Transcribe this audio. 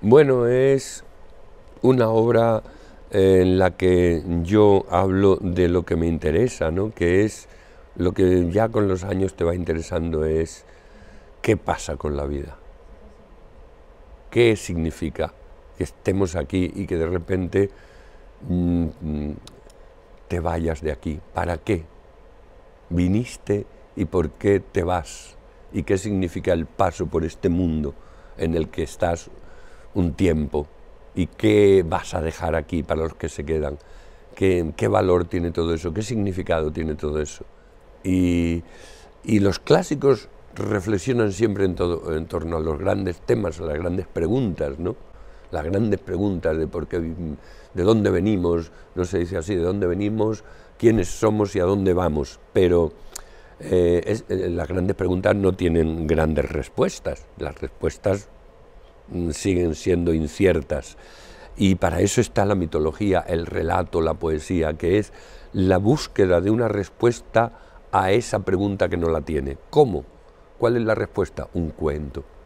Bueno, es una obra eh, en la que yo hablo de lo que me interesa, ¿no? que es lo que ya con los años te va interesando es qué pasa con la vida, qué significa que estemos aquí y que de repente mm, mm, te vayas de aquí, ¿para qué? ¿Viniste y por qué te vas? ¿Y qué significa el paso por este mundo en el que estás un tiempo. ¿Y qué vas a dejar aquí para los que se quedan? ¿Qué, qué valor tiene todo eso? ¿Qué significado tiene todo eso? Y, y los clásicos reflexionan siempre en, todo, en torno a los grandes temas, a las grandes preguntas, ¿no? Las grandes preguntas de por qué, de dónde venimos, no se dice así, de dónde venimos, quiénes somos y a dónde vamos. Pero eh, eh, las grandes preguntas no tienen grandes respuestas. Las respuestas siguen siendo inciertas. Y para eso está la mitología, el relato, la poesía, que es la búsqueda de una respuesta a esa pregunta que no la tiene. ¿Cómo? ¿Cuál es la respuesta? Un cuento,